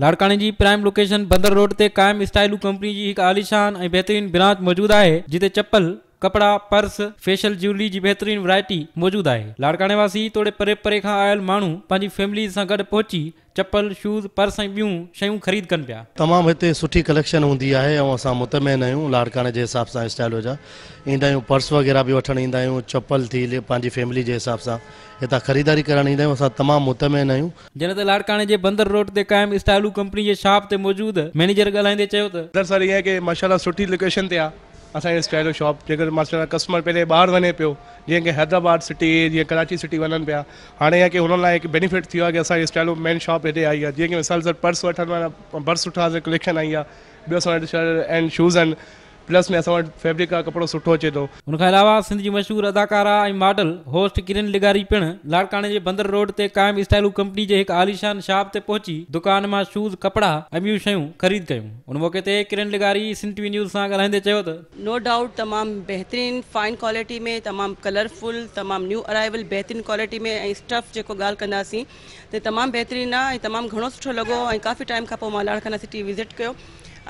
लाड़काणे जी prime location Bandar road ते कायम स्टाइलू कंपनी जी हिकु आलिशान ऐं बहितरीनु ब्रांच मौजूदु आहे जिते चप्पल कपिड़ा पर्स फेशियल जूबली जी बहितरीन वैरायटी मौजूदु आहे लाड़काणे परे परे खां आयल माण्हू पंहिंजी फैमिली सां गॾु पहुची चप्पल शूज़ पर्स ऐं ॿियूं शयूं ख़रीद कनि पिया हिते सुठी कलेक्शन हूंदी आहे लाड़काणे जे हिसाब सां स्टाइल पर्स वग़ैरह बि वठणु ईंदा आहियूं चपल थी पंहिंजी ख़रीदारी करणु ईंदा आहियूं मुतमैन आहियूं असांजी स्टाइल शॉप जो मां कस्टमर पहले ॿाहिरि वञे पियो जीअं की हैदराबाद सिटी जीअं कराची सिटी वन पाया हाणे इहा की हुननि लाइ बेनिफिट थी कि आहे की स्टाइल मेन शॉप हेॾे आई है जीअं की मिसाल सर पर्स वठनि वारा पर्स सुठा कलेक्शन आई है ॿियो असां एंड शूज़ आहिनि प्लस में असां वटि सुठो अचे थो उनखां अलावा सिंध सिंधी मशहूरु अदाकारा ऐं मॉडल होस्ट किरन लिगारी पिणु लाड़काणे जे बंदर रोड ते कायम स्टाइलू कंपनी जे हिकु आलिशान शॉप ते पहुची दुकान मां शूज़ कपिड़ा ऐं ॿियूं शयूं ख़रीद कयूं उन मौके ते किरन लिगारी सिंध टीवी न्यूज़ सां ॻाल्हाईंदे चयो त नो डाउट तमामु बहितरीनु फाइन क्वालिटी में तमामु कलरफुल तमामु न्यू अराइवल बहितरीन क्वालिटी में ऐं स्ट जेको ॻाल्हि कंदासीं त तमामु बहितरीनु आहे ऐं तमामु घणो सुठो लॻो ऐं काफ़ी टाइम खां पोइ मां लाड़काना सिटी विज़िट कयो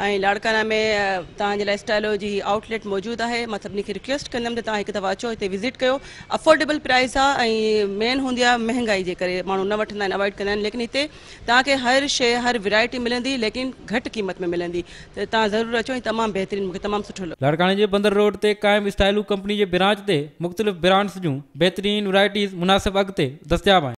ऐं लाड़काणे में तव्हांजे लाइ स्टाइलो जी आउटलेट मौजूदु आहे मां सभिनी खे रिक्वेस्ट कंदमि त तव्हां हिकु दफ़ा अचो हिते विज़िट कयो अफोर्डेबल प्राइस आहे ऐं मेन हूंदी आहे महांगाई जे करे माण्हू न वठंदा आहिनि अवॉइड कंदा आहिनि लेकिन हिते तव्हांखे हर शइ हर वैरायटी मिलंदी लेकिन घटि क़ीमत में मिलंदी त तव्हां ज़रूरु अचो ऐं तमामु बहितरीनु मूंखे तमामु सुठो लॻो लाड़काणे जे बंदर रोड ते कंहिं स्टाइलू कंपनी जे ब्रांच ते मुख़्तलिफ़ ब्रांड्स जूं बहितरीनु वैरायटी मुनासिबु अॻिते दस्तयाबु आहे